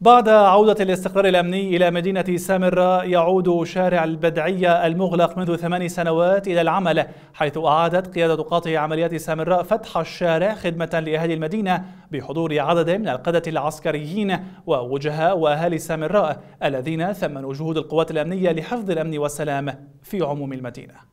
بعد عودة الاستقرار الأمني إلى مدينة سامرة يعود شارع البدعية المغلق منذ ثمان سنوات إلى العمل حيث أعادت قيادة قاطع عمليات سامراء فتح الشارع خدمة لأهالي المدينة بحضور عدد من القادة العسكريين ووجهاء وأهالي سامراء الذين ثمنوا جهود القوات الأمنية لحفظ الأمن والسلام في عموم المدينة